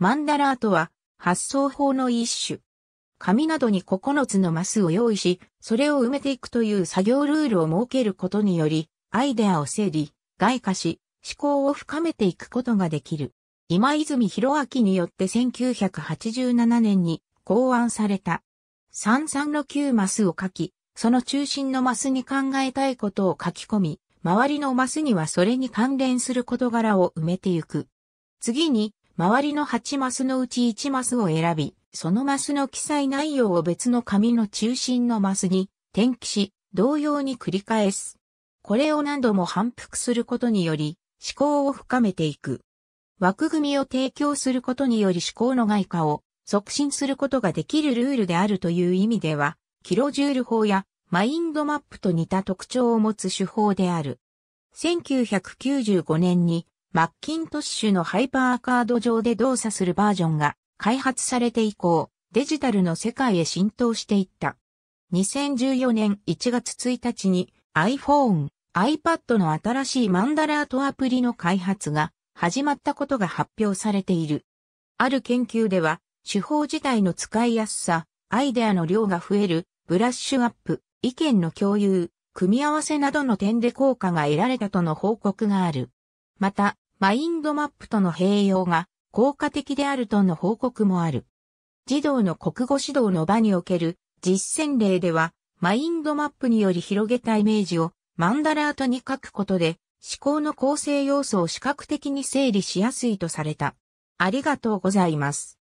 マンダラートは発想法の一種。紙などに9つのマスを用意し、それを埋めていくという作業ルールを設けることにより、アイデアを整理、外化し、思考を深めていくことができる。今泉博明によって1987年に考案された。33の9マスを書き、その中心のマスに考えたいことを書き込み、周りのマスにはそれに関連する事柄を埋めていく。次に、周りの8マスのうち1マスを選び、そのマスの記載内容を別の紙の中心のマスに転記し、同様に繰り返す。これを何度も反復することにより、思考を深めていく。枠組みを提供することにより思考の外化を促進することができるルールであるという意味では、キロジュール法やマインドマップと似た特徴を持つ手法である。1995年にマッキントッシュのハイパーカード上で動作するバージョンが開発されて以降、デジタルの世界へ浸透していった。2014年1月1日に iPhone、iPad の新しいマンダラートアプリの開発が始まったことが発表されている。ある研究では、手法自体の使いやすさ、アイデアの量が増える、ブラッシュアップ、意見の共有、組み合わせなどの点で効果が得られたとの報告がある。また、マインドマップとの併用が効果的であるとの報告もある。児童の国語指導の場における実践例では、マインドマップにより広げたイメージをマンダラートに書くことで、思考の構成要素を視覚的に整理しやすいとされた。ありがとうございます。